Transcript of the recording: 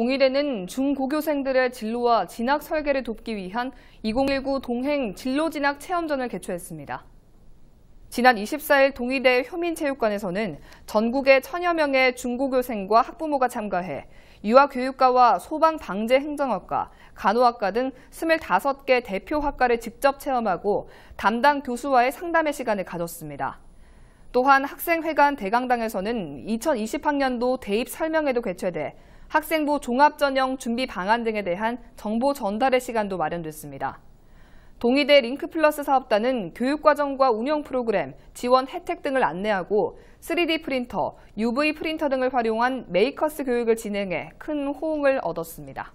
동일에는 중고교생들의 진로와 진학 설계를 돕기 위한 2019 동행 진로진학 체험전을 개최했습니다. 지난 24일 동일대 효민체육관에서는 전국의 천여 명의 중고교생과 학부모가 참가해 유아교육과와 소방방재행정학과, 간호학과 등 25개 대표 학과를 직접 체험하고 담당 교수와의 상담의 시간을 가졌습니다. 또한 학생회관 대강당에서는 2020학년도 대입 설명회도 개최돼 학생부 종합전형 준비 방안 등에 대한 정보 전달의 시간도 마련됐습니다. 동의대 링크플러스 사업단은 교육과정과 운영 프로그램, 지원 혜택 등을 안내하고 3D 프린터, UV 프린터 등을 활용한 메이커스 교육을 진행해 큰 호응을 얻었습니다.